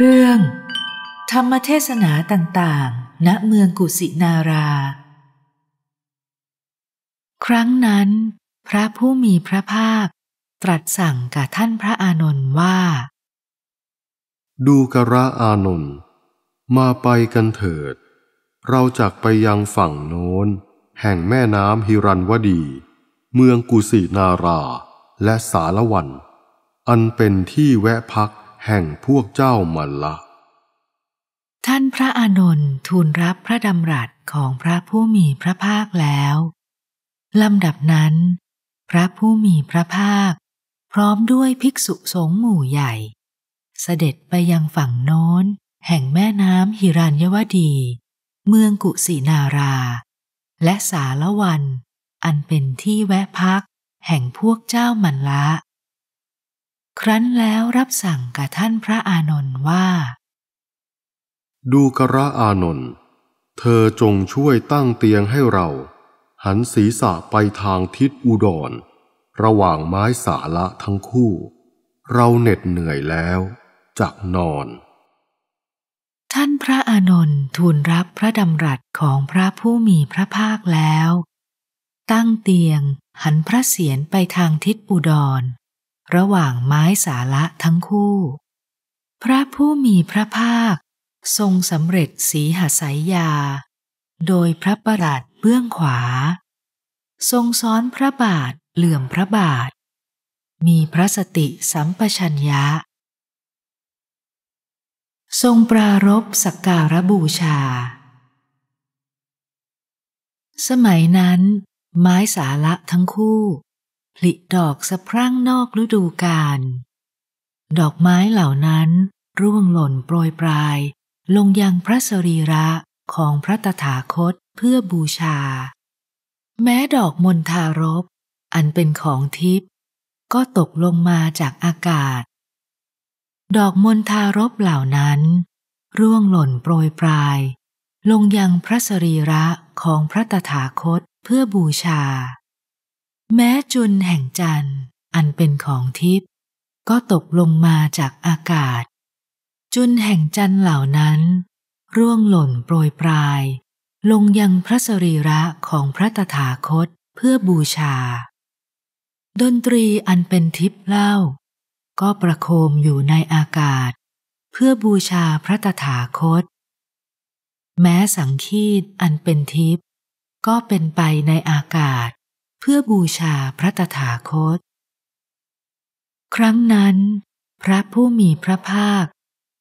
เรื่อง ธรรมเทศนาต่างๆ ณเมืองกุสินารา ครั้งนั้น พระผู้มีพระภาคตรัสสั่งกับท่านพระอานนท์ว่า ดูกระอานนท์มาไปกันเถิด เราจักไปยังฝั่งโน้น แห่งแม่น้ำฮิรันวดี เมืองกุสินาราและสารวัน อันเป็นที่แวะพักแห่งพวกเจ้ามาละ ท่านพระอานนท์ทูลรับพระดำรัสของพระผู้มีพระภาคแล้วลำดับนั้น พระผู้มีพระภาค พร้อมด้วยภิกษุสงฆ์หมู่ใหญ่ เสด็จไปยังฝั่งโน้น แห่งแม่น้ำหิรัญยวดี เมืองกุสินารา และสารวัน อันเป็นที่แวะพักแห่งพวกเจ้ามันละครั้นแล้วรับสั่งกับท่านพระอานนท์ว่า ดูกระอานนท์เธอจงช่วยตั้งเตียงให้เรา หันศีรษะไปทางทิศอุดร ระหว่างไม้สาละทั้งคู่ เราเหน็ดเหนื่อยแล้วจักนอน ท่านพระอานนท์ทูลรับพระดำรัสของพระผู้มีพระภาคแล้ว ตั้งเตียงหันพระเศียรไปทางทิศอุดรระหว่างไม้สาระทั้งคู่ พระผู้มีพระภาค ทรงสำเร็จสีหสายยา โดยพระประหลัดเบื้องขวา ทรงซ้อนพระบาทเหลื่อมพระบาท มีพระสติสัมปชัญญะ ทรงปรารบสักการะบูชา สมัยนั้น ไม้สาระทั้งคู่ผลิดอกสะพรั่งนอกฤดูกาลดอกไม้เหล่านั้น ร่วงหล่นโปรยปลาย ลงยังพระสรีระของพระตถาคตเพื่อบูชา แม้ดอกมณฑารบอันเป็นของทิพย์ก็ตกลงมาจากอากาศ ดอกมณฑารบเหล่านั้น ร่วงหล่นโปรยปลาย ลงยังพระสรีระของพระตถาคตเพื่อบูชาแม้จุนแห่งจันทร์อันเป็นของทิพย์ก็ตกลงมาจากอากาศ จุนแห่งจันทร์เหล่านั้น ร่วงหล่นโปรยปลาย ลงยังพระสรีระของพระตถาคตเพื่อบูชา ดนตรีอันเป็นทิพย์เล่า ก็ประโคมอยู่ในอากาศ เพื่อบูชาพระตถาคต แม้สังคีตอันเป็นทิพย์ก็เป็นไปในอากาศพื่อบูชาพระตถาคต ครั้งนั้นพระผู้มีพระภาค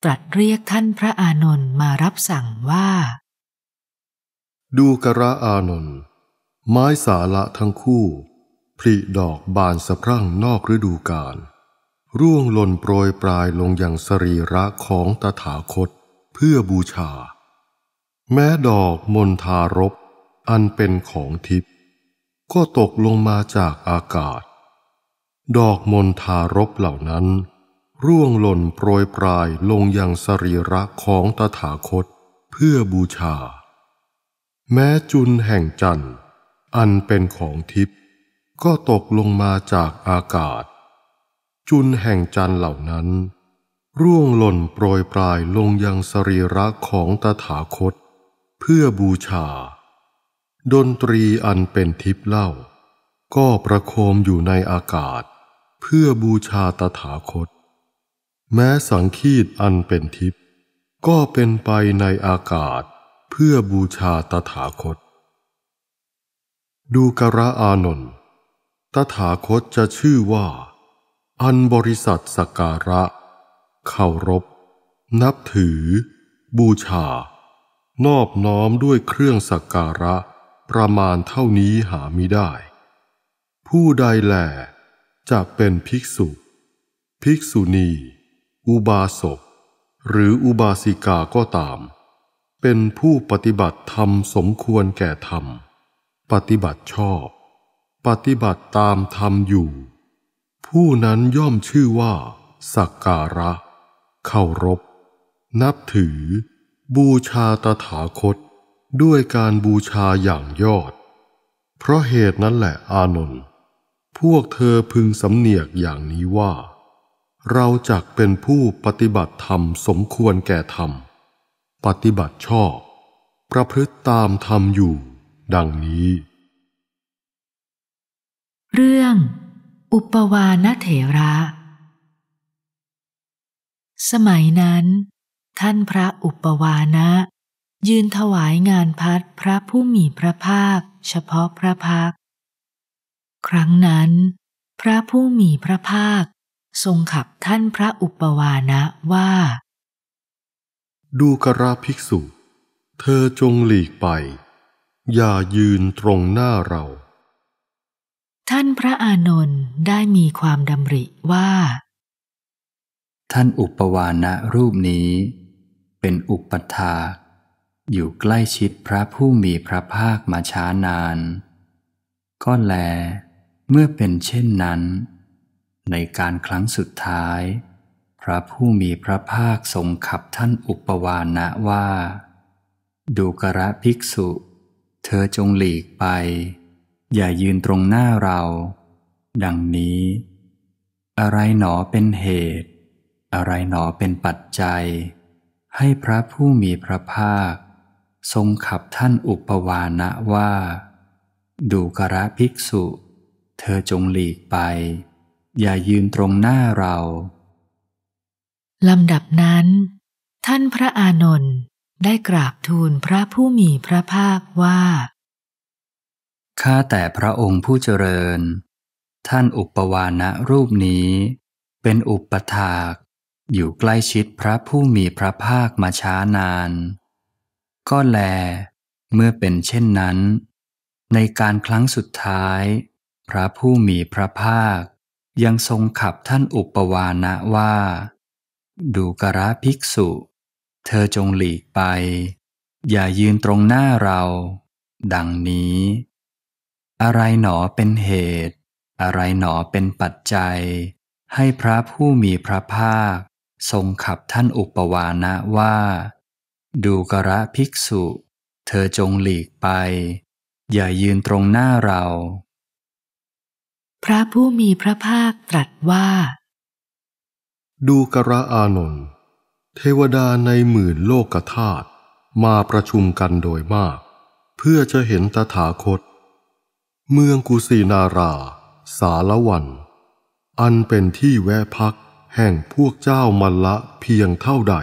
ตรัสเรียกท่านพระอานนท์มารับสั่งว่า ดูกระอานนท์ไม้สาละทั้งคู่ผลิดอกบานสะพรั่งนอกฤดูกาลร่วงหล่นโปรยปลายลงอย่างสรีระของตถาคตเพื่อบูชา แม้ดอกมณฑารบอันเป็นของทิพยก็ตกลงมาจากอากาศ ดอกมณฑารบเหล่านั้น ร่วงหล่นโปรยปลายลงยังสรีระของตถาคตเพื่อบูชา แม้จุนแห่งจันทร์ อันเป็นของทิพย์ก็ตกลงมาจากอากาศ จุนแห่งจันทร์เหล่านั้น ร่วงหล่นโปรยปลายลงยังสรีระของตถาคต เพื่อบูชาดนตรีอันเป็นทิพย์เล่า ก็ประโคมอยู่ในอากาศเพื่อบูชาตถาคต แม้สังคีตอันเป็นทิพย์ก็เป็นไปในอากาศเพื่อบูชาตถาคต ดูกระอานนท์ตถาคตจะชื่อว่า อันบริษัทสการะ เคารพนับถือ บูชา นอบน้อมด้วยเครื่องสักการะประมาณเท่านี้หามิได้ ผู้ใดแหลจะเป็นภิกษุ ภิกษุณีอุบาสกหรืออุบาสิกาก็ตาม เป็นผู้ปฏิบัติธรรมสมควรแก่ธรรม ปฏิบัติชอบ ปฏิบัติตามธรรมอยู่ ผู้นั้นย่อมชื่อว่าสักการะเคารพ นับถือ บูชาตถาคตด้วยการบูชาอย่างยอด เพราะเหตุนั้นแหละอานนท์พวกเธอพึงสำเนียกอย่างนี้ว่า เราจักเป็นผู้ปฏิบัติธรรมสมควรแก่ธรรม ปฏิบัติชอบ ประพฤติตามธรรมอยู่ดังนี้ เรื่อง อุปวานเถระ สมัยนั้น ท่านพระอุปวานะยืนถวายงานพัดพระผู้มีพระภาคเฉพาะพระพักครั้งนั้นพระผู้มีพระภาค ทรงขับท่านพระอุปวานะว่า ดูกราภิกษุ เธอจงหลีกไปอย่ายืนตรงหน้าเรา ท่านพระอานนท์ได้มีความดำริว่า ท่านอุปวานะรูปนี้เป็นอุปทาอยู่ใกล้ชิดพระผู้มีพระภาคมาช้านานก็แล เมื่อเป็นเช่นนั้น ในการครั้งสุดท้าย พระผู้มีพระภาคทรงขับท่านอุปวานะว่า ดูกระภิกษุ เธอจงหลีกไป อย่ายืนตรงหน้าเรา ดังนี้ อะไรหนอเป็นเหตุ อะไรหนอเป็นปัจจัย ให้พระผู้มีพระภาคทรงขับท่านอุปวานะว่า ดูกระภิกษุ เธอจงหลีกไป อย่ายืนตรงหน้าเราลำดับนั้น ท่านพระอานนท์ได้กราบทูลพระผู้มีพระภาคว่า ข้าแต่พระองค์ผู้เจริญ ท่านอุปวานะรูปนี้เป็นอุปถาก อยู่ใกล้ชิดพระผู้มีพระภาคมาช้านานก็แล เมื่อเป็นเช่นนั้นในการครั้งสุดท้าย พระผู้มีพระภาค ยังทรงขับท่านอุปวานะว่า ดูกระภิกษุ เธอจงหลีกไป อย่ายืนตรงหน้าเรา ดังนี้ อะไรหนอเป็นเหตุ อะไรหนอเป็นปัจจัย ให้พระผู้มีพระภาคทรงขับท่านอุปวานะว่าดูกระภิกษุ เธอจงหลีกไป อย่ายืนตรงหน้าเรา พระผู้มีพระภาคตรัสว่า ดูกระอานนท์เทวดาในหมื่นโลกธาตุมาประชุมกันโดยมาก เพื่อจะเห็นตถาคต เมืองกุสินารา สารวัน อันเป็นที่แวะพักแห่งพวกเจ้ามัลละเพียงเท่าใด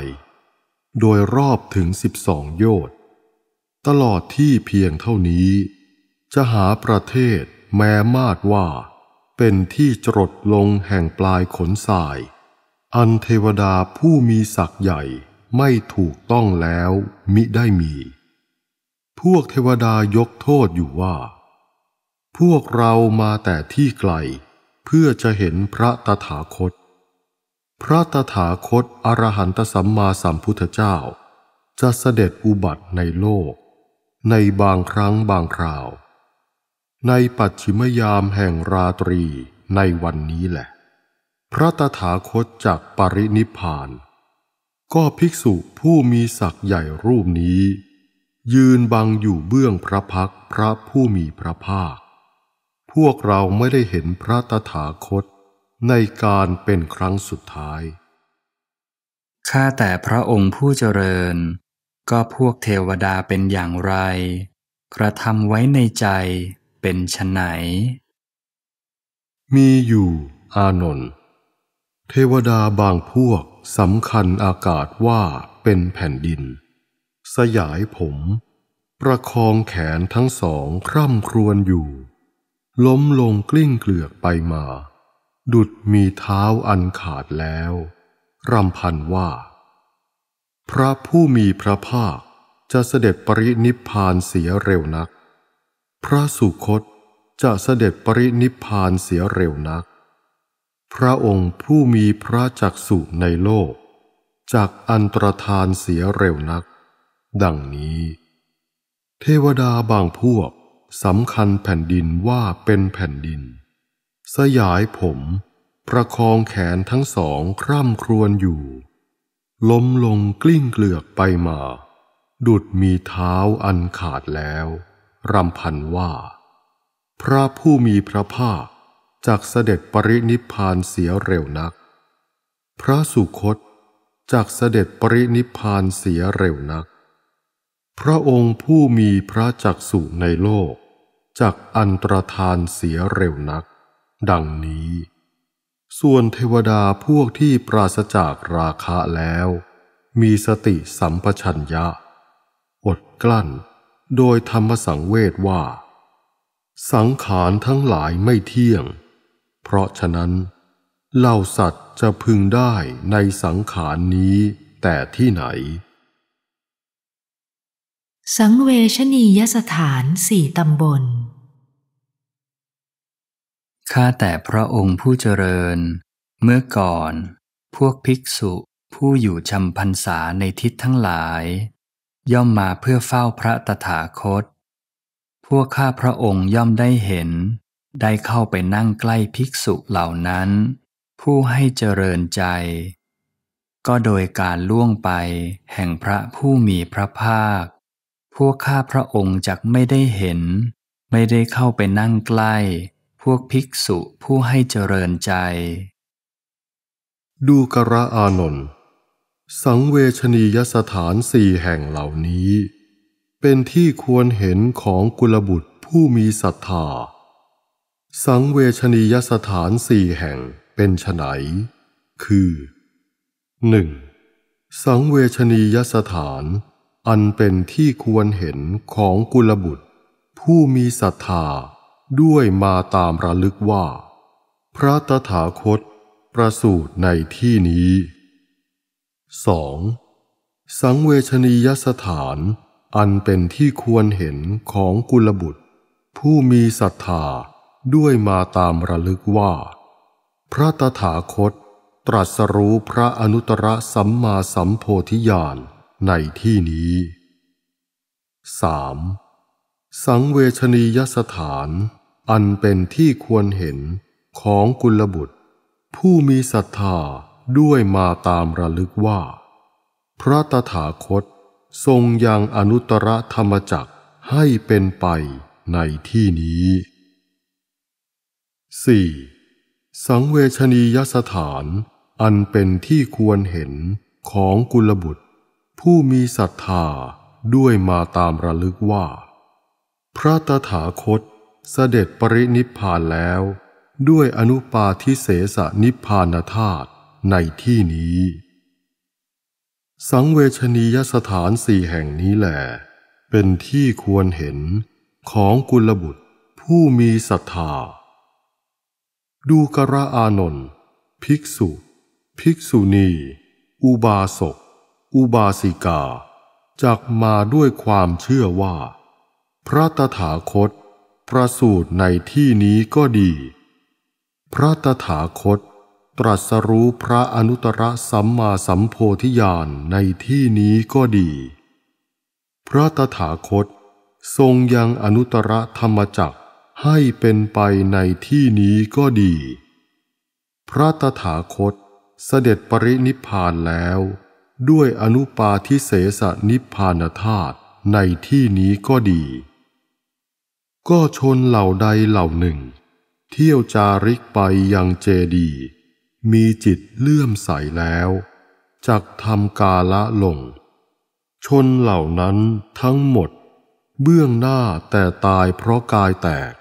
โดยรอบถึงสิบสองโยชน์ตลอดที่เพียงเท่านี้ จะหาประเทศแม้มาดว่า เป็นที่จรดลงแห่งปลายขนสาย อันเทวดาผู้มีศักย์ใหญ่ไม่ถูกต้องแล้วมิได้มี พวกเทวดายกโทษอยู่ว่า พวกเรามาแต่ที่ไกล เพื่อจะเห็นพระตถาคตพระตถาคตอรหันตสัมมาสัมพุทธเจ้า จะเสด็จอุบัติในโลก ในบางครั้งบางคราว ในปัจฉิมยามแห่งราตรีในวันนี้แหละ พระตถาคตจากปรินิพาน ก็ภิกษุผู้มีศักย์ใหญ่รูปนี้ ยืนบังอยู่เบื้องพระพักพระผู้มีพระภาค พวกเราไม่ได้เห็นพระตถาคตในการเป็นครั้งสุดท้าย ข้าแต่พระองค์ผู้เจริญ ก็พวกเทวดาเป็นอย่างไร กระทำไว้ในใจเป็นชนไหน มีอยู่อานนท์เทวดาบางพวกสำคัญอากาศว่าเป็นแผ่นดิน สยายผมประคองแขนทั้งสองคร่ำครวญอยู่ ล้มลงกลิ้งเกลือกไปมาดุดมีเท้าอันขาดแล้ว รำพันว่าพระผู้มีพระภาคจะเสด็จปรินิพพานเสียเร็วนัก พระสุคตจะเสด็จปรินิพพานเสียเร็วนัก พระองค์ผู้มีพระจักสุในโลกจากอันตรธานเสียเร็วนัก ดังนี้ เทวดาบางพวกสำคัญแผ่นดินว่าเป็นแผ่นดินสยายผม ประคองแขนทั้งสองคร่ำครวญอยู่ ล้มลงกลิ้งเกลือกไปมาดุดมีเท้าอันขาดแล้วรำพันว่า พระผู้มีพระภาคจากเสด็จปรินิพานเสียเร็วนัก พระสุคตจากเสด็จปรินิพานเสียเร็วนัก พระองค์ผู้มีพระจักสุในโลกจากอันตรธานเสียเร็วนักดังนี้ ส่วนเทวดาพวกที่ปราศจากราคะแล้ว มีสติสัมปชัญญะ อดกลั้น โดยธรรมสังเวทว่า สังขารทั้งหลายไม่เที่ยง เพราะฉะนั้นเหล่าสัตว์จะพึงได้ในสังขารนี้แต่ที่ไหน สังเวชนียสถานสี่ตำบลข้าแต่พระองค์ผู้เจริญ เมื่อก่อน พวกภิกษุผู้อยู่จำพรรษาในทิศทั้งหลาย ย่อมมาเพื่อเฝ้าพระตถาคต พวกข้าพระองค์ย่อมได้เห็น ได้เข้าไปนั่งใกล้ภิกษุเหล่านั้น ผู้ให้เจริญใจ ก็โดยการล่วงไปแห่งพระผู้มีพระภาค พวกข้าพระองค์จักไม่ได้เห็น ไม่ได้เข้าไปนั่งใกล้พวกภิกษุผู้ให้เจริญใจ ดูกระอานนท์สังเวชนียสถานสี่แห่งเหล่านี้ เป็นที่ควรเห็นของกุลบุตรผู้มีศรัทธา สังเวชนียสถานสี่แห่งเป็นไนคือ 1. สังเวชนียสถานอันเป็นที่ควรเห็นของกุลบุตรผู้มีศรัทธาด้วยมาตามระลึกว่า พระตถาคตประสูติในที่นี้ 2. สังเวชนียสถาน อันเป็นที่ควรเห็นของกุลบุตร ผู้มีศรัทธาด้วยมาตามระลึกว่า พระตถาคต ตรัสรู้พระอนุตตรสัมมาสัมโพธิญาณในที่นี้ 3. สังเวชนียสถานอันเป็นที่ควรเห็นของกุลบุตร ผู้มีศรัทธาด้วยมาตามระลึกว่า พระตถาคตทรงยังอนุตรธรรมจักให้เป็นไปในที่นี้ 4. สังเวชนียสถาน อันเป็นที่ควรเห็นของกุลบุตร ผู้มีศรัทธาด้วยมาตามระลึกว่า พระตถาคตเสด็จปรินิพพานแล้ว ด้วยอนุปาทิเสสนิพพานธาตุในที่นี้ สังเวชนียสถานสี่แห่งนี้แหล เป็นที่ควรเห็นของกุลบุตรผู้มีศรัทธาดูกระอานนท์ภิกษุ ภิกษุณีอุบาสก อุบาสิกาจักมาด้วยความเชื่อว่า พระตถาคตประสูตรในที่นี้ก็ดี พระตถาคตตรัสรู้พระอนุตตรสัมมาสัมโพธิญาณในที่นี้ก็ดี พระตถาคตทรงยังอนุตตรธรรมจักให้เป็นไปในที่นี้ก็ดี พระตถาคตเสด็จปรินิพานแล้วด้วยอนุปาทิเสสนิพานธาตุในที่นี้ก็ดีก็ชนเหล่าใดเหล่าหนึ่ง เที่ยวจาริกไปยังเจดี มีจิตเลื่อมใสแล้วจักทำกาละลง ชนเหล่านั้นทั้งหมด เบื้องหน้าแต่ตายเพราะกายแตก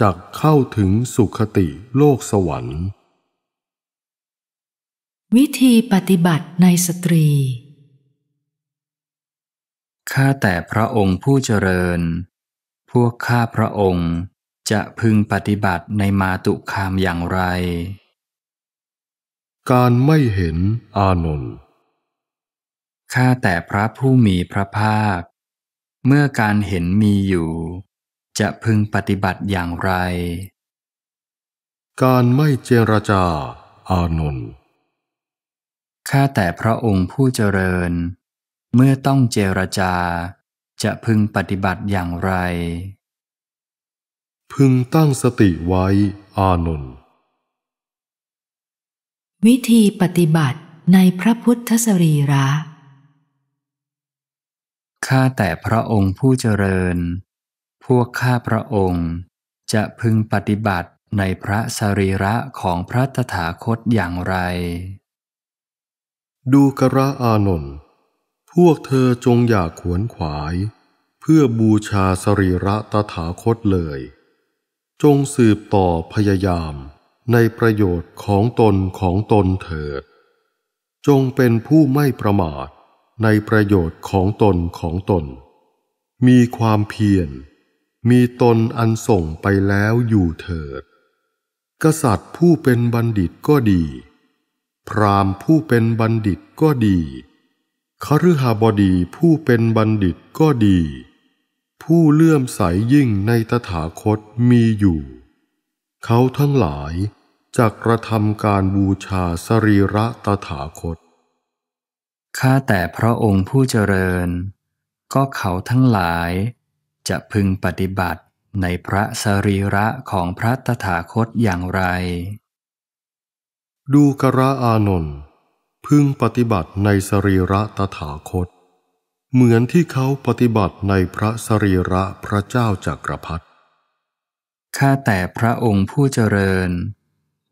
จักเข้าถึงสุขติโลกสวรรค์ วิธีปฏิบัติในสตรี ข้าแต่พระองค์ผู้เจริญพวกข้าพระองค์จะพึงปฏิบัติในมาตุคามอย่างไร การไม่เห็นอานนท์ข้าแต่พระผู้มีพระภาคเมื่อการเห็นมีอยู่ จะพึงปฏิบัติอย่างไร การไม่เจรจาอานนท์ข้าแต่พระองค์ผู้เจริญเมื่อต้องเจรจาจะพึงปฏิบัติอย่างไร พึงตั้งสติไว้อานนวิธีปฏิบัติในพระพุทธสรีระ ข้าแต่พระองค์ผู้เจริญ พวกข้าพระองค์จะพึงปฏิบัติในพระสรีระของพระตถาคตอย่างไร ดูกระอานนท์พวกเธอจงอย่าขวนขวาย เพื่อบูชาสรีระตถาคตเลย จงสืบต่อพยายามในประโยชน์ของตนของตนเถิดจงเป็นผู้ไม่ประมาทในประโยชน์ของตนของตน มีความเพียรมีตนอันส่งไปแล้วอยู่เถิด กษัตริย์ผู้เป็นบัณฑิตก็ดี พราหมณ์ผู้เป็นบัณฑิตก็ดีคฤหบดีผู้เป็นบัณฑิตก็ดี ผู้เลื่อมใสยิ่งในตถาคตมีอยู่ เขาทั้งหลายจะกระทำการบูชาสรีระตถาคต ข้าแต่พระองค์ผู้เจริญ ก็เขาทั้งหลายจะพึงปฏิบัติในพระสรีระของพระตถาคตอย่างไร ดูกระอานนท์พึงปฏิบัติในสรีระตถาคต เหมือนที่เขาปฏิบัติในพระสรีระพระเจ้าจักรพรรดิข้าแต่พระองค์ผู้เจริญ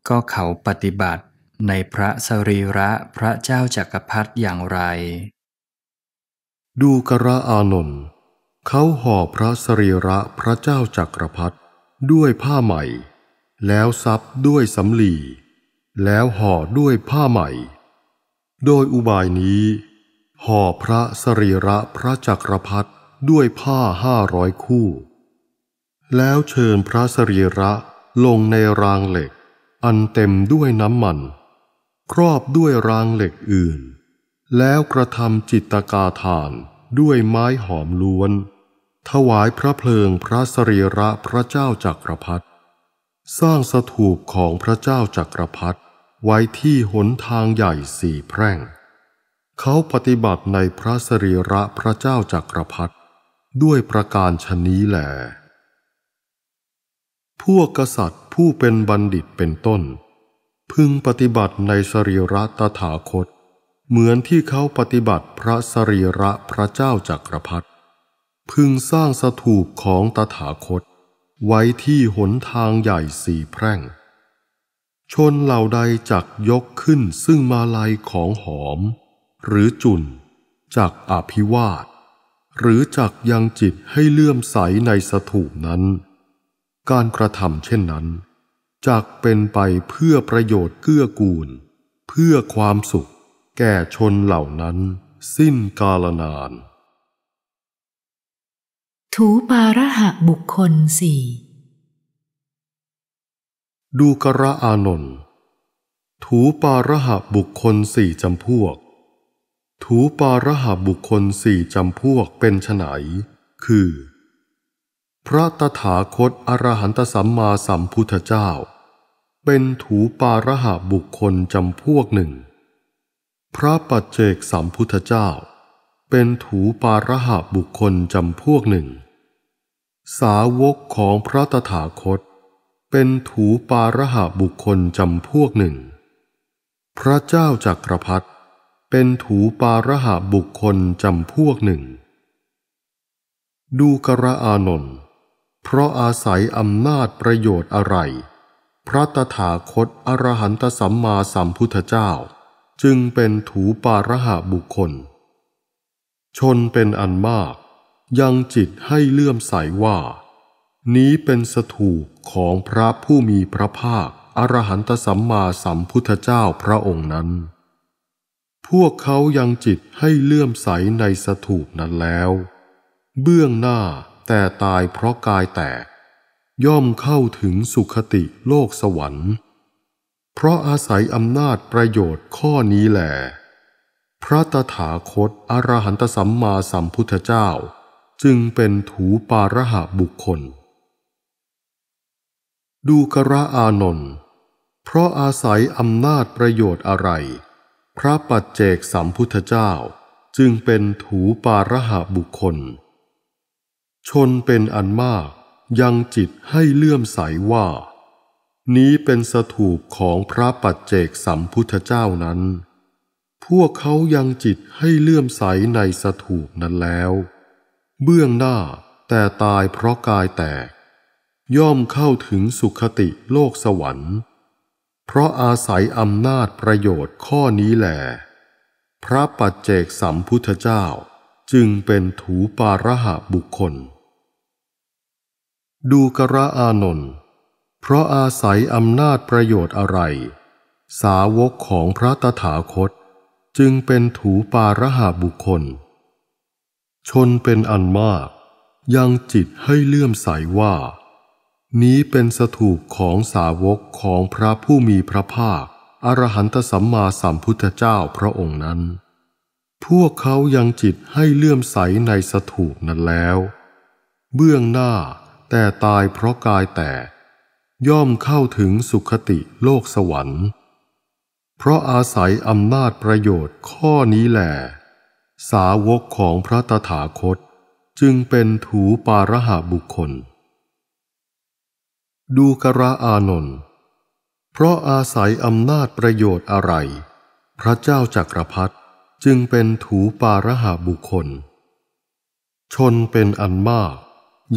ก็เขาปฏิบัติในพระสรีระพระเจ้าจักรพรรดิอย่างไร ดูกระอานนท์เขาห่อพระสรีระพระเจ้าจักรพรรดิด้วยผ้าใหม่ แล้วซับด้วยสำลีแล้วห่อด้วยผ้าใหม่โดยอุบายนี้ ห่อพระสรีระพระจักรพรรดิด้วยผ้าห้าร้อยคู่ แล้วเชิญพระสรีระลงในรางเหล็ก อันเต็มด้วยน้ำมัน ครอบด้วยรางเหล็กอื่น แล้วกระทำจิตกาทานด้วยไม้หอมล้วน ถวายพระเพลิงพระสรีระพระเจ้าจักรพรรดิสร้างสถูปของพระเจ้าจักรพรรดิไว้ที่หนทางใหญ่สี่แพร่ง เขาปฏิบัติในพระสรีระพระเจ้าจักรพรรดิด้วยประการชนี้แหลพวกกษัตริย์ผู้เป็นบัณฑิตเป็นต้น พึงปฏิบัติในสรีระตถาคต เหมือนที่เขาปฏิบัติพระสรีระพระเจ้าจักรพรรดิพึงสร้างสถูปของตถาคต ไว้ที่หนทางใหญ่สี่แพร่งชนเหล่าใดจักยกขึ้นซึ่งมาลัยของหอม หรือจุนจากอภิวาท หรือจากยังจิตให้เลื่อมใสในสถูปนั้น การกระทำเช่นนั้นจากเป็นไปเพื่อประโยชน์เกื้อกูล เพื่อความสุขแก่ชนเหล่านั้น สิ้นกาลนาน ถูปาระหะบุคคลสี่ดูกระอานนท์ถูปาระหะบุคคลสี่จำพวก ถูปาระหะบุคคลสี่จำพวกเป็นไนคือ พระตถาคตอรหันตสัมมาสัมพุทธเจ้า เป็นถูปาระหะบุคคลจำพวกหนึ่ง พระปัจเจกสัมพุทธเจ้า เป็นถูปาระหะบุคคลจำพวกหนึ่ง สาวกของพระตถาคตเป็นถูปาระหะบุคคลจำพวกหนึ่ง พระเจ้าจักรพรรดิเป็นถูปาระหะบุคคลจำพวกหนึ่ง ดูกระอานนท์เพราะอาศัยอำนาจประโยชน์อะไร พระตถาคตอรหันตสัมมาสัมพุทธเจ้า จึงเป็นถูปาระหะบุคคล ชนเป็นอันมากยังจิตให้เลื่อมใสว่านี้เป็นสถูปของพระผู้มีพระภาคอรหันตสัมมาสัมพุทธเจ้าพระองค์นั้น พวกเขายังจิตให้เลื่อมใสในสถูปนั้นแล้ว เบื้องหน้าแต่ตายเพราะกายแตกย่อมเข้าถึงสุขติโลกสวรรค์ เพราะอาศัยอำนาจประโยชน์ข้อนี้แหลพระตถาคตอรหันตสัมมาสัมพุทธเจ้า จึงเป็นถูปารหะบุคคลดูกระอานนท์ เพราะอาศัยอำนาจประโยชน์อะไร พระปัจเจกสัมพุทธเจ้าจึงเป็นถูปาระหะบุคคล ชนเป็นอันมากยังจิตให้เลื่อมใสว่า นี้เป็นสถูปของพระปัจเจกสัมพุทธเจ้านั้น พวกเขายังจิตให้เลื่อมใสในสถูปนั้นแล้ว เบื้องหน้าแต่ตายเพราะกายแตกย่อมเข้าถึงสุขติโลกสวรรค์ เพราะอาศัยอำนาจประโยชน์ข้อนี้แหลพระปัจเจกสัมพุทธเจ้า จึงเป็นถูปาระหะบุคคล ดูกระอานนท์เพราะอาศัยอำนาจประโยชน์อะไร สาวกของพระตถาคตจึงเป็นถูปาระหะบุคคล ชนเป็นอันมาก ยังจิตให้เลื่อมใสว่านี้เป็นสถูปของสาวกของพระผู้มีพระภาค อรหันตสัมมาสัมพุทธเจ้าพระองค์นั้น พวกเขายังจิตให้เลื่อมใสในสถูปนั้นแล้ว เบื้องหน้าแต่ตายเพราะกายแตกย่อมเข้าถึงสุขติโลกสวรรค์ เพราะอาศัยอำนาจประโยชน์ข้อนี้แหลสาวกของพระตถาคตจึงเป็นถูปารหาบุคคลดูกระอานนท์เพราะอาศัยอำนาจประโยชน์อะไร พระเจ้าจักรพรรดิจึงเป็นถูปาระหาบุคคล ชนเป็นอันมาก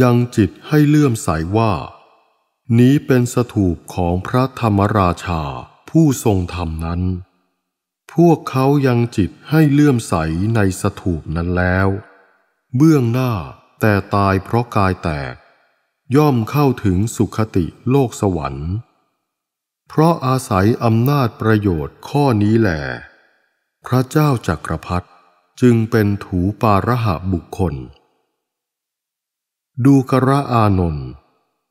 ยังจิตให้เลื่อมใสว่า นี้เป็นสถูปของพระธรรมราชาผู้ทรงธรรมนั้น พวกเขายังจิตให้เลื่อมใสในสถูปนั้นแล้ว เบื้องหน้าแต่ตายเพราะกายแตกย่อมเข้าถึงสุขติโลกสวรรค์ เพราะอาศัยอำนาจประโยชน์ข้อนี้แหล พระเจ้าจักรพรรดิจึงเป็นถูปาระหะบุคคล ดูกระอานน์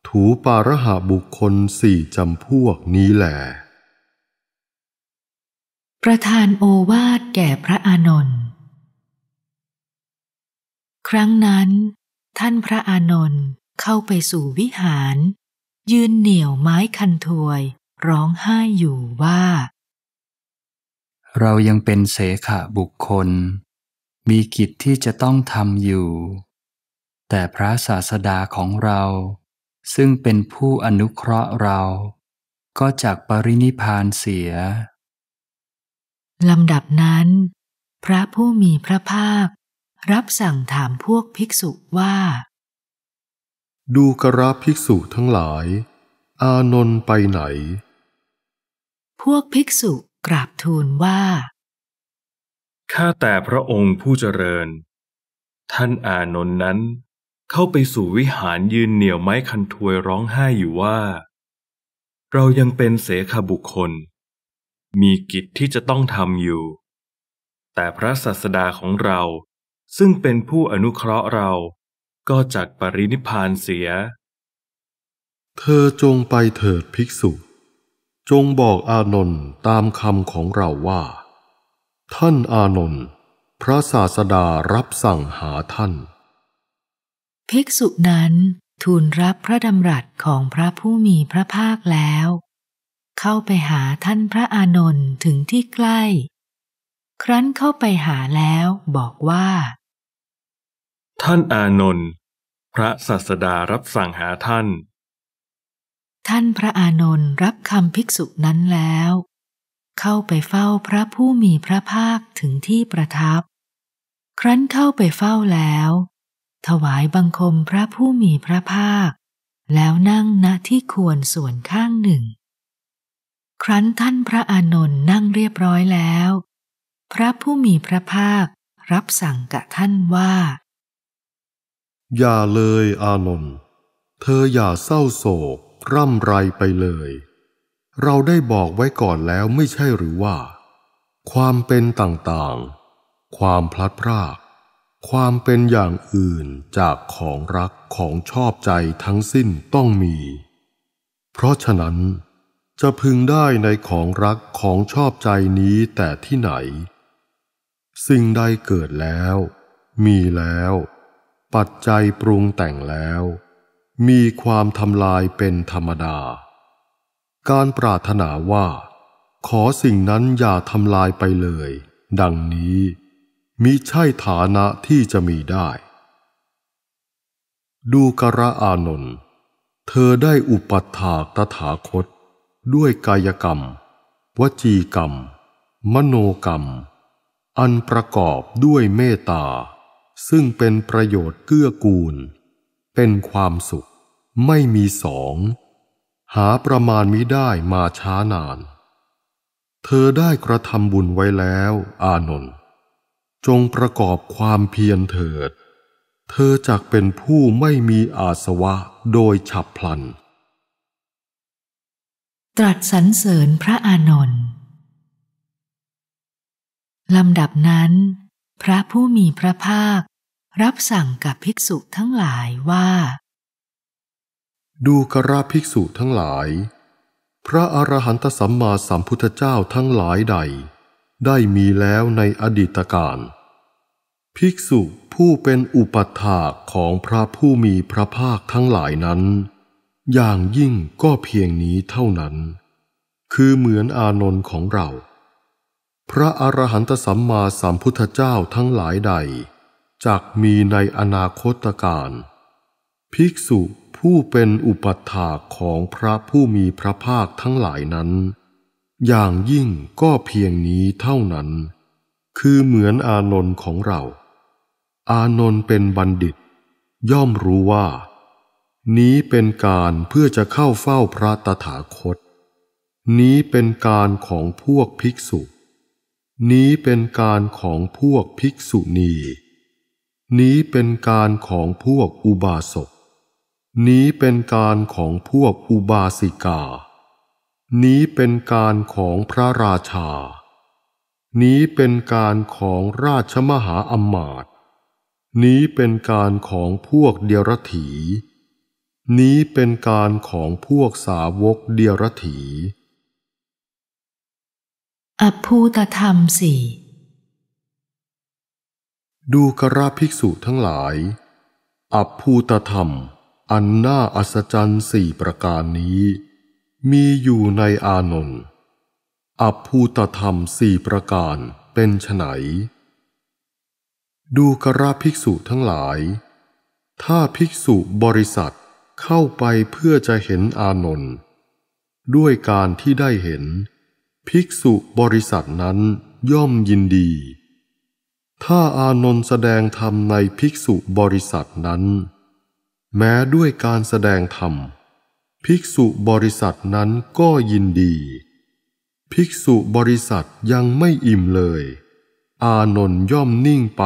ถูปาระหะบุคคลสี่จำพวกนี้แหลประธานโอวาทแก่พระอานนท์ครั้งนั้น ท่านพระอานนท์เข้าไปสู่วิหาร ยืนเหนี่ยวไม้คันถวย ร้องไห้อยู่ว่า เรายังเป็นเสขะบุคคล มีกิจที่จะต้องทำอยู่ แต่พระศาสดาของเรา ซึ่งเป็นผู้อนุเคราะห์เราก็จากปรินิพานเสียลำดับนั้น พระผู้มีพระภาค รับสั่งถามพวกภิกษุว่าดูกราภิกษุทั้งหลาย อานนท์ไปไหน พวกภิกษุกราบทูลว่า ข้าแต่พระองค์ผู้เจริญ ท่านอานนท์นั้น เข้าไปสู่วิหารยืนเหนี่ยวไม้คันทวยร้องไห้อยู่ว่า เรายังเป็นเสขบุคคลมีกิจที่จะต้องทำอยู่ แต่พระศาสดาของเรา ซึ่งเป็นผู้อนุเคราะห์เราก็จักปรินิพานเสีย เธอจงไปเถิดภิกษุ จงบอกอานนท์ตามคำของเราว่า ท่านอานนท์พระศาสดารับสั่งหาท่าน ภิกษุนั้นทูลรับพระดำรัสของพระผู้มีพระภาคแล้ว เข้าไปหาท่านพระอานนท์ถึงที่ใกล้ ครั้นเข้าไปหาแล้วบอกว่า ท่านอานนท์ระศาสดารับสั่งหาท่าน ท่านพระอานนท์รับคำภิกษุนั้นแล้ว เข้าไปเฝ้าพระผู้มีพระภาคถึงที่ประทับ ครั้นเข้าไปเฝ้าแล้ว ถวายบังคมพระผู้มีพระภาค แล้วนั่งณที่ควรส่วนข้างหนึ่ง ครั้นท่านพระอานนท์นั่งเรียบร้อยแล้ว พระผู้มีพระภาครับสั่งกับท่านว่าอย่าเลยอานนท์เธออย่าเศร้าโศกร่ำไรไปเลย เราได้บอกไว้ก่อนแล้วไม่ใช่หรือว่า ความเป็นต่างๆ ความพลัดพราก ความเป็นอย่างอื่นจากของรักของชอบใจทั้งสิ้นต้องมี เพราะฉะนั้น จะพึงได้ในของรักของชอบใจนี้แต่ที่ไหน สิ่งใดเกิดแล้ว มีแล้วปัจจัยปรุงแต่งแล้ว มีความทำลายเป็นธรรมดา การปรารถนาว่า ขอสิ่งนั้นอย่าทำลายไปเลย ดังนี้มิใช่ฐานะที่จะมีได้ ดูกระอานนท์เธอได้อุปัฏฐากตถาคต ด้วยกายกรรม วจีกรรม มโนกรรม อันประกอบด้วยเมตตาซึ่งเป็นประโยชน์เกื้อกูล เป็นความสุขไม่มีสอง หาประมาณมิได้มาช้านาน เธอได้กระทำบุญไว้แล้ว อานนท์จงประกอบความเพียรเถิด เธอจักเป็นผู้ไม่มีอาสวะโดยฉับพลัน ตรัสสรรเสริญพระอานนท์ลำดับนั้น พระผู้มีพระภาครับสั่งกับภิกษุทั้งหลายว่า ดูกราภิกษุทั้งหลาย พระอรหันตสัมมาสัมพุทธเจ้าทั้งหลายใด ได้มีแล้วในอดีตการ ภิกษุผู้เป็นอุปัฏฐากของพระผู้มีพระภาคทั้งหลายนั้น อย่างยิ่งก็เพียงนี้เท่านั้น คือเหมือนอานนท์ของเรา พระอรหันตสัมมาสัมพุทธเจ้าทั้งหลายใดจากมีในอนาคตการภิกษุผู้เป็นอุปัฏฐากของพระผู้มีพระภาคทั้งหลายนั้น อย่างยิ่งก็เพียงนี้เท่านั้น คือเหมือนอานนท์ของเรา อานนท์เป็นบัณฑิต ย่อมรู้ว่า นี้เป็นการเพื่อจะเข้าเฝ้าพระตถาคต นี้เป็นการของพวกภิกษุ นี้เป็นการของพวกภิกษุณีนี้เป็นการของพวกอุบาสก นี้เป็นการของพวกอุบาสิกา นี้เป็นการของพระราชา นี้เป็นการของราชมหาอมาตนี้เป็นการของพวกเดียรถี นี้เป็นการของพวกสาวกเดียรถีอภูตธรรมสี่ดูกราภิกษุทั้งหลาย อัพภูตธรรม อันน่าอัศจรรย์สี่ประการนี้ มีอยู่ในอานนท์อัพภูตธรรมสี่ประการ เป็นไนดูกราภิกษุทั้งหลาย ถ้าภิกษุบริษัทเข้าไปเพื่อจะเห็นอานนท์ด้วยการที่ได้เห็น ภิกษุบริษัทนั้นย่อมยินดีถ้าอานนท์แสดงธรรมในภิกษุบริษัทนั้น แม้ด้วยการแสดงธรรม ภิกษุบริษัทนั้นก็ยินดี ภิกษุบริษัทยังไม่อิ่มเลย อานนท์ย่อมนิ่งไป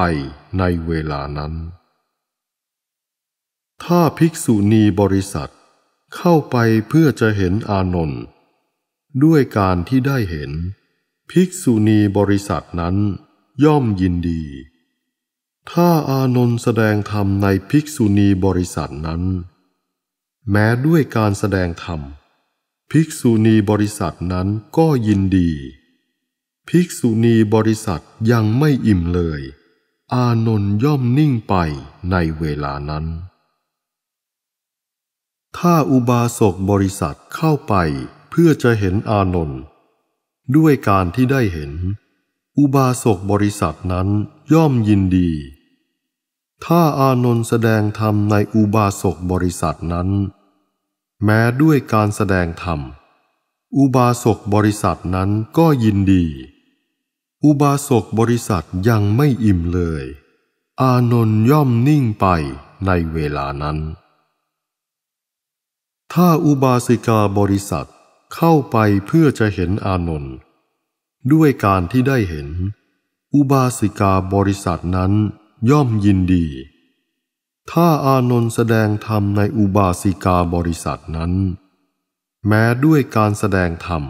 ในเวลานั้น ถ้าภิกษุณีบริษัทเข้าไปเพื่อจะเห็นอานนท์ด้วยการที่ได้เห็น ภิกษุณีบริษัทนั้นย่อมยินดี ถ้าอานนท์แสดงธรรมในภิกษุณีบริษัทนั้น แม้ด้วยการแสดงธรรม ภิกษุณีบริษัทนั้นก็ยินดี ภิกษุณีบริษัทยังไม่อิ่มเลย อานนท์ย่อมนิ่งไปในเวลานั้น ถ้าอุบาสกบริษัทเข้าไปเพื่อจะเห็นอานนท์ด้วยการที่ได้เห็นอุบาสกบริษัทนั้นย่อมยินดี ถ้าอานนท์แสดงธรรมในอุบาสกบริษัทนั้น แม้ด้วยการแสดงธรรม อุบาสกบริษัทนั้นก็ยินดี อุบาสกบริษัทยังไม่อิ่มเลย อานนท์ย่อมนิ่งไปในเวลานั้น ถ้าอุบาสิกาบริษัทเข้าไปเพื่อจะเห็นอานนท์ด้วยการที่ได้เห็น อุบาสิกาบริษัทนั้นย่อมยินดี ถ้าอานนท์แสดงธรรมในอุบาสิกาบริษัทนั้น แม้ด้วยการแสดงธรรม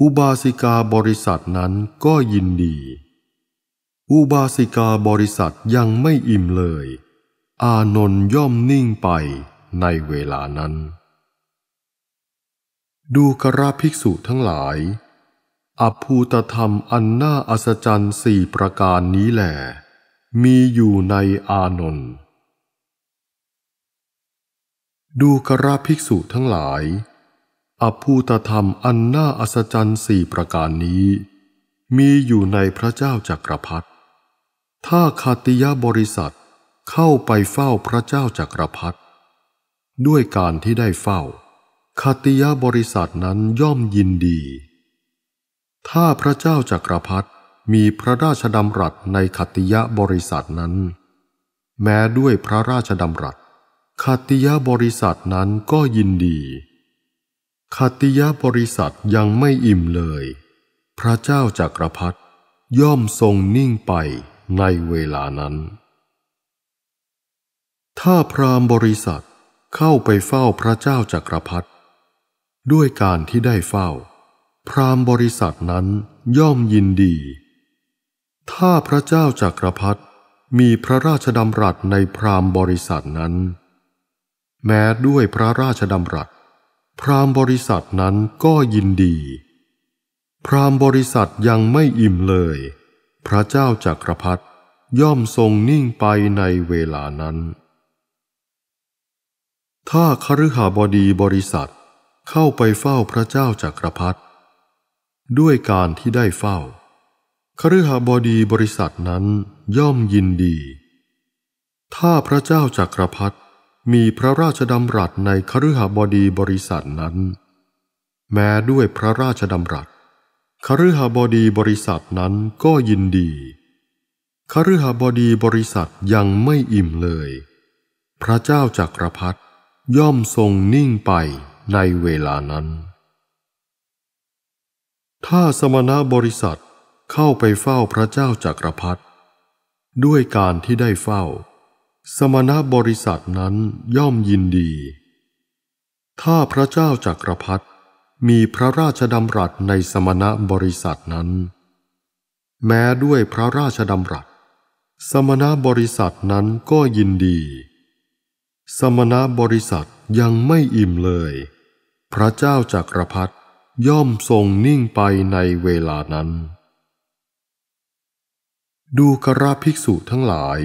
อุบาสิกาบริษัทนั้นก็ยินดี อุบาสิกาบริษัทยังไม่อิ่มเลย อานนท์ย่อมนิ่งไปในเวลานั้น ดูกระภิกษุทั้งหลายอภูตธรรมอันน่าอัศจรรย์สี่ประการนี้แหล มีอยู่ในอานนท์ดูกราภิกษุทั้งหลายอภูตธรรมอันน่าอัศจรรย์สี่ประการนี้ มีอยู่ในพระเจ้าจักรพรรดิถ้าคาติยบริษัทเข้าไปเฝ้าพระเจ้าจักรพรรดิด้วยการที่ได้เฝ้าคาติยบริษัทนั้นย่อมยินดีถ้าพระเจ้าจักรพรรดิมีพระราชดำรัสในขัตติยบริษัทนั้น แม้ด้วยพระราชดำรัสขัตติยบริษัทนั้นก็ยินดีขัตติยบริษัทยังไม่อิ่มเลย พระเจ้าจักรพรรดิย่อมทรงนิ่งไปในเวลานั้น ถ้าพราหมณ์บริษัทเข้าไปเฝ้าพระเจ้าจักรพรรดิด้วยการที่ได้เฝ้าพรามบริษัทนั้นย่อมยินดี ถ้าพระเจ้าจักรพรรดิมีพระราชดำรัสในพรามบริษัทนั้น แม้ด้วยพระราชดำรัส พรามบริษัทนั้นก็ยินดี พรามบริษัทยังไม่อิ่มเลย พระเจ้าจักรพรรดิย่อมทรงนิ่งไปในเวลานั้น ถ้าคฤหบดีบริษัทเข้าไปเฝ้าพระเจ้าจักรพรรดิด้วยการที่ได้เฝ้า คฤหบดีบริษัทนั้นย่อมยินดี ถ้าพระเจ้าจักรพรรดิมีพระราชดำรัสในคฤหบดีบริษัทนั้น แม้ด้วยพระราชดำรัส คฤหบดีบริษัทนั้นก็ยินดี คฤหบดีบริษัทยังไม่อิ่มเลย พระเจ้าจักรพรรดิย่อมทรงนิ่งไปในเวลานั้นถ้าสมณบริษัทเข้าไปเฝ้าพระเจ้าจักรพรรดิด้วยการที่ได้เฝ้าสมณบริษัทนั้นย่อมยินดี ถ้าพระเจ้าจักรพรรดิมีพระราชดำรัสในสมณบริษัทนั้น แม้ด้วยพระราชดำรัส สมณบริษัทนั้นก็ยินดี สมณบริษัทยังไม่อิ่มเลย พระเจ้าจักรพรรดิย่อมทรงนิ่งไปในเวลานั้น ดูกราภิกษุทั้งหลาย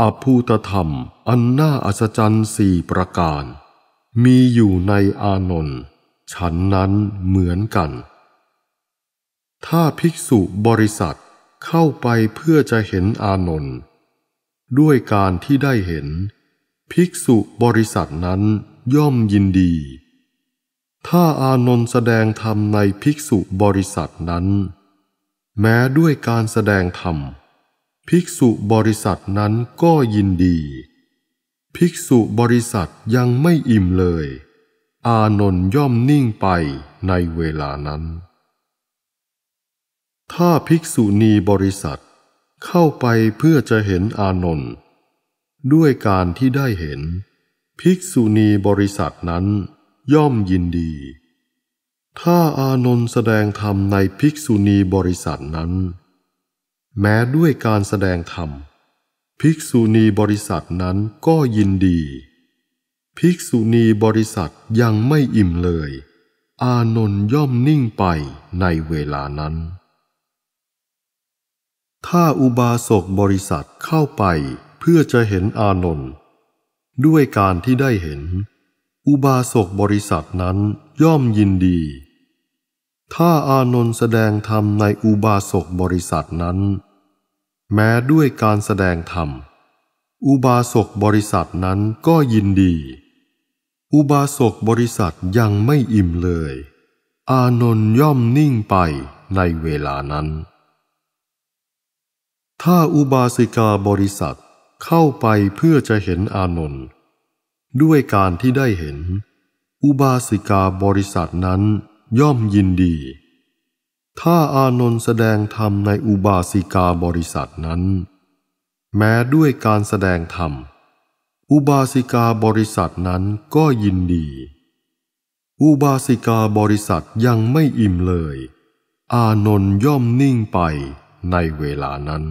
อภูตธรรมอันน่าอัศจรรย์สี่ประการ มีอยู่ในอานนท์ฉันนั้นเหมือนกัน ถ้าภิกษุบริษัทเข้าไปเพื่อจะเห็นอานนท์ด้วยการที่ได้เห็น ภิกษุบริษัทนั้นย่อมยินดีถ้าอานนท์แสดงธรรมในภิกษุบริษัทนั้น แม้ด้วยการแสดงธรรม ภิกษุบริษัทนั้นก็ยินดี ภิกษุบริษัทยังไม่อิ่มเลย อานนท์ย่อมนิ่งไปในเวลานั้น ถ้าภิกษุณีบริษัทเข้าไปเพื่อจะเห็นอานนท์ด้วยการที่ได้เห็น ภิกษุณีบริษัทนั้นย่อมยินดี ถ้าอานนท์แสดงธรรมในภิกษุณีบริษัทนั้น แม้ด้วยการแสดงธรรม ภิกษุณีบริษัทนั้นก็ยินดี ภิกษุณีบริษัทยังไม่อิ่มเลย อานนท์ย่อมนิ่งไปในเวลานั้น ถ้าอุบาสกบริษัทเข้าไปเพื่อจะเห็นอานนท์ด้วยการที่ได้เห็นอุบาสกบริษัทนั้นย่อมยินดี ถ้าอานนท์แสดงธรรมในอุบาสกบริษัทนั้น แม้ด้วยการแสดงธรรม อุบาสกบริษัทนั้นก็ยินดี อุบาสกบริษัทยังไม่อิ่มเลย อานนท์ย่อมนิ่งไปในเวลานั้น ถ้าอุบาสิกาบริษัทเข้าไปเพื่อจะเห็นอานนท์ด้วยการที่ได้เห็น อุบาสิกาบริษัทนั้นย่อมยินดี ถ้าอานนท์แสดงธรรมในอุบาสิกาบริษัทนั้น แม้ด้วยการแสดงธรรม อุบาสิกาบริษัทนั้นก็ยินดี อุบาสิกาบริษัทยังไม่อิ่มเลย อานนท์ย่อมนิ่งไปในเวลานั้น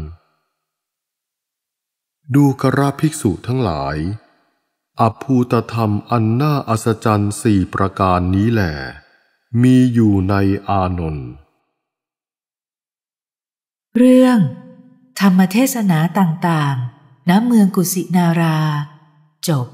ดูกระภิกษุทั้งหลายอภูตธรรมอันน่าอัศจรรย์สี่ประการนี้แหลมีอยู่ในอานนท์เรื่อง ธรรมเทศนาต่างๆณเมืองกุสินารา จบ